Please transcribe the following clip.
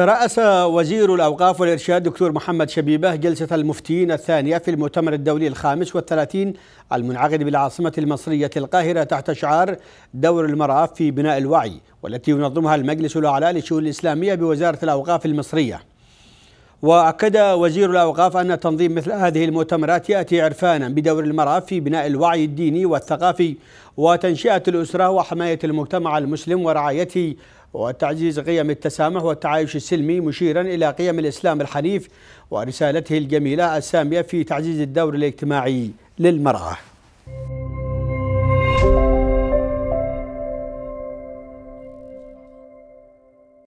ترأس وزير الأوقاف والإرشاد دكتور محمد شبيبة جلسة المفتين الثانية في المؤتمر الدولي الخامس والثلاثين المنعقد بالعاصمة المصرية القاهرة تحت شعار دور المرأة في بناء الوعي والتي ينظمها المجلس الأعلى للشؤون الإسلامية بوزارة الأوقاف المصرية وأكد وزير الأوقاف أن تنظيم مثل هذه المؤتمرات يأتي عرفانا بدور المرأة في بناء الوعي الديني والثقافي وتنشئة الأسرة وحماية المجتمع المسلم ورعايته وتعزيز قيم التسامح والتعايش السلمي مشيرا إلى قيم الإسلام الحنيف ورسالته الجميلة السامية في تعزيز الدور الاجتماعي للمرأة